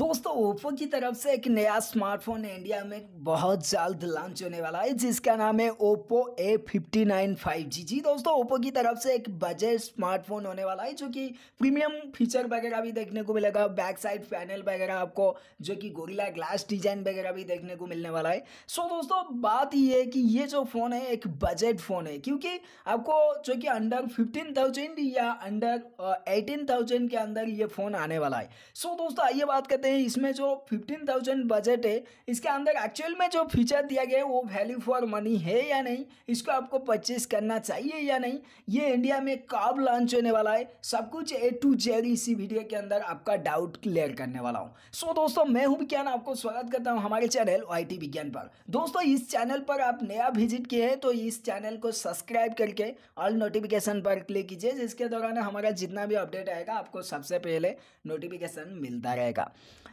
दोस्तों ओप्पो की तरफ से एक नया स्मार्टफोन इंडिया में बहुत जल्द लॉन्च होने वाला है जिसका नाम है Oppo A fifty nine five G जी दोस्तों ओप्पो की तरफ से एक बजट स्मार्टफोन होने वाला है जो कि प्रीमियम फीचर वगैरह भी देखने को मिलेगा बैक साइड पैनल वगैरह आपको जो कि गोरिला ग्लास डिजाइन वगैरह भी देखने को मिलने वाला है सो दोस्तों बात यह है कि ये जो फ़ोन है एक बजट फ़ोन है क्योंकि आपको जो कि अंडर फिफ्टीन या अंडर एटीन uh, के अंदर ये फ़ोन आने वाला है सो दोस्तों आइए बात लेते हैं इसमें जो फिफ्टीन थाउजेंड बजट है इसके अंदर एक्चुअल में जो फीचर दिया गया है वो वैल्यू फॉर मनी है या नहीं इसको आपको परचेज करना चाहिए या नहीं ये इंडिया में कब लॉन्च होने वाला है सब कुछ ए टू जेड इसी वीडियो के अंदर आपका डाउट क्लियर करने वाला हूँ सो so, दोस्तों मैं हूँ विज्ञान आपको स्वागत करता हूँ हमारे चैनल वाई विज्ञान पर दोस्तों इस चैनल पर आप नया विजिट किए हैं तो इस चैनल को सब्सक्राइब करके ऑल नोटिफिकेशन पर क्लिक कीजिए जिसके दौरान हमारा जितना भी अपडेट आएगा आपको सबसे पहले नोटिफिकेशन मिलता रहेगा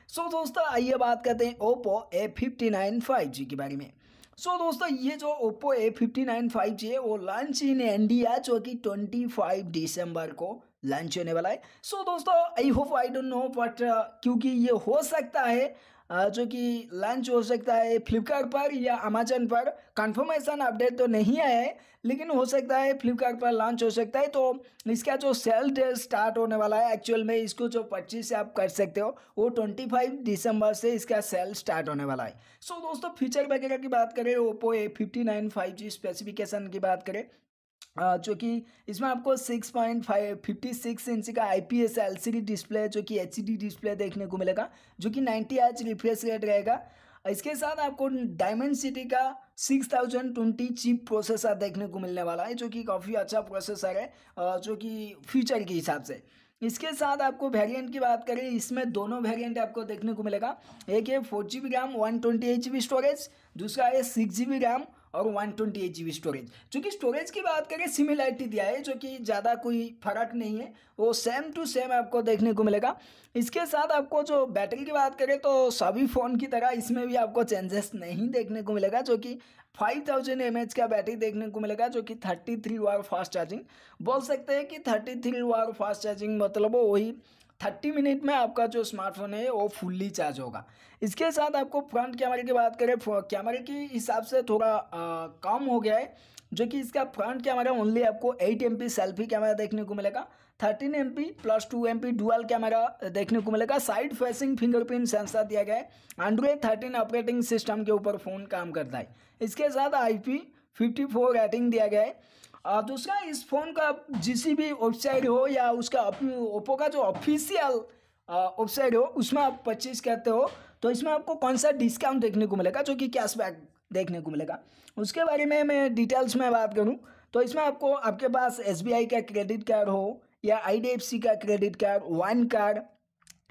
सो so, दोस्तों आइए बात करते हैं Oppo A fifty nine five G के बारे में सो so, दोस्तों ये जो Oppo A fifty nine five G है वो लॉन्च इन इंडिया जो कि ट्वेंटी फाइव दिसंबर को लॉन्च होने वाला है सो so, दोस्तों I hope I don't know but क्योंकि ये हो सकता है जो कि लॉन्च हो सकता है फ्लिपकार्ट पर या अमेजन पर कंफर्मेशन अपडेट तो नहीं आया है लेकिन हो सकता है फ्लिपकार्ट पर लॉन्च हो सकता है तो इसका जो सेल स्टार्ट होने वाला है एक्चुअल में इसको जो 25 से आप कर सकते हो वो 25 दिसंबर से इसका सेल स्टार्ट होने वाला है सो so, दोस्तों फीचर वगैरह की बात करें Oppo A fifty nine five G specification की बात करें जो कि इसमें आपको six point five fifty six inch का I P S L C D display जो कि एच डी डिस्प्ले देखने को मिलेगा जो कि नाइन्टी एच रिफ्रेश रेट रहेगा इसके साथ आपको डायमंड सिटी का six thousand twenty chip processor देखने को मिलने वाला है जो कि काफ़ी अच्छा प्रोसेसर है जो कि फ्यूचर के हिसाब से इसके साथ आपको वेरिएंट की बात करें इसमें दोनों वेरिएंट आपको देखने को मिलेगा एक है four G B RAM one twenty eight G B storage दूसरा है सिक्स जी बी रैम और one twenty eight G B storage चूँकि स्टोरेज की बात करें सिमिलैरिटी दिया है जो कि ज़्यादा कोई फर्क नहीं है वो सेम टू सेम आपको देखने को मिलेगा इसके साथ आपको जो बैटरी की बात करें तो सभी फ़ोन की तरह इसमें भी आपको चेंजेस नहीं देखने को मिलेगा जो कि फाइव थाउजेंड एम एच का बैटरी देखने को मिलेगा जो कि thirty three watt fast charging बोल सकते हैं कि thirty three watt fast charging मतलब वही थर्टी मिनट में आपका जो स्मार्टफोन है वो फुल्ली चार्ज होगा इसके साथ आपको फ्रंट कैमरे की बात करें कैमरे के हिसाब से थोड़ा कम हो गया है जो कि इसका फ्रंट कैमरा ओनली आपको 8 एम सेल्फी कैमरा देखने को मिलेगा 13 M plus 2 M P dual camera देखने को मिलेगा साइड फेसिंग फिंगरप्रिंट सेंसर दिया गया है एंड्रॉयड थर्टीन ऑपरेटिंग सिस्टम के ऊपर फ़ोन काम करता है इसके साथ I P fifty four rating दिया गया है दूसरा इस फ़ोन का जिस भी वेबसाइट हो या उसका ओप्पो का जो ऑफिशियल वेबसाइट हो उसमें आप परचेज करते हो तो इसमें आपको कौन सा डिस्काउंट देखने को मिलेगा जो कि कैशबैक देखने को मिलेगा उसके बारे में मैं डिटेल्स में बात करूँ तो इसमें आपको आपके पास एस का क्रेडिट कार्ड हो या आई का क्रेडिट कार्ड वन कार्ड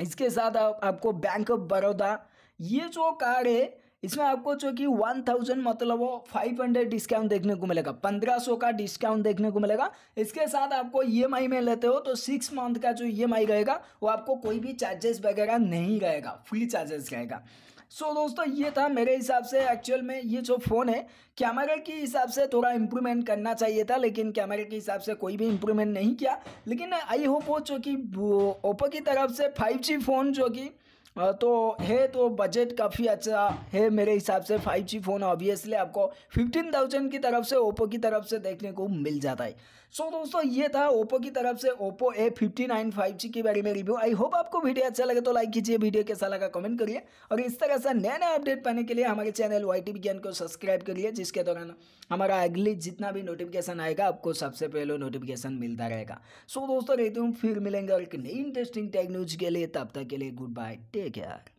इसके साथ आप, आपको बैंक ऑफ बड़ौदा ये जो कार्ड है इसमें आपको जो कि वन थाउजेंड मतलब फाइव हंड्रेड डिस्काउंट देखने को मिलेगा पंद्रह सौ का डिस्काउंट देखने को मिलेगा इसके साथ आपको ई एम आई में लेते हो तो सिक्स मंथ का जो ई एम आई रहेगा वो आपको कोई भी चार्जेस वगैरह नहीं रहेगा फ्री चार्जेस रहेगा सो so, दोस्तों ये था मेरे हिसाब से एक्चुअल में ये जो फ़ोन है कैमरा के हिसाब से थोड़ा इम्प्रूवमेंट करना चाहिए था लेकिन कैमरे के हिसाब से कोई भी इम्प्रूवमेंट नहीं किया लेकिन आई होप वो जो कि ओप्पो की तरफ से फाइव जी फ़ोन जो कि तो है तो बजट काफ़ी अच्छा है मेरे हिसाब से फाइव जी फ़ोन ऑब्वियसली आपको फिफ्टीन थाउजेंड की तरफ से ओप्पो की तरफ से देखने को मिल जाता है सो so, दोस्तों ये था ओप्पो की तरफ से Oppo A fifty nine five G के बारे में रिव्यू आई होप आपको वीडियो अच्छा लगे तो लाइक कीजिए वीडियो कैसा लगा कमेंट करिए और इस तरह से नया नया अपडेट पाने के लिए हमारे चैनल वाई टी विज्ञान को सब्सक्राइब करिए जिसके दौरान हमारा अगली जितना भी नोटिफिकेशन आएगा आपको सबसे पहले नोटिफिकेशन मिलता रहेगा सो so, दोस्तों रहते हूँ फिर मिलेंगे और एक नई इंटरेस्टिंग टेक न्यूज के लिए तब तक के लिए गुड बाय टेक ये क्या है